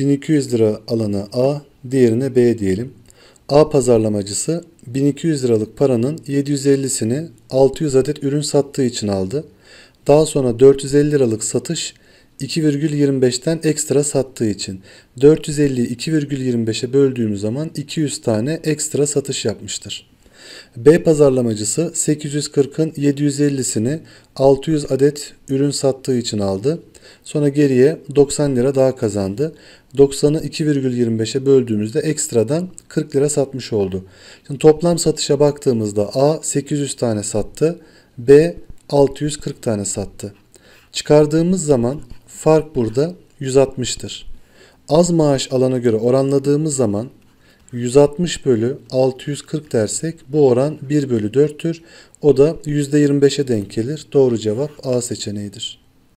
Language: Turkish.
1200 lira alana A, diğerine B diyelim. A pazarlamacısı 1200 liralık paranın 750'sini 600 adet ürün sattığı için aldı. Daha sonra 450 liralık satış 2,25'ten ekstra sattığı için 450'yi 2,25'e böldüğümüz zaman 200 tane ekstra satış yapmıştır. B pazarlamacısı 840'ın 750'sini 600 adet ürün sattığı için aldı. Sonra geriye 90 lira daha kazandı. 90'ı 2,25'e böldüğümüzde ekstradan 40 lira satmış oldu. Şimdi toplam satışa baktığımızda A 800 tane sattı, B 640 tane sattı. Çıkardığımız zaman fark burada 160'tır. Az maaş alana göre oranladığımız zaman 160 bölü 640 dersek bu oran 1 bölü 4'tür. O da %25'e denk gelir. Doğru cevap A seçeneğidir.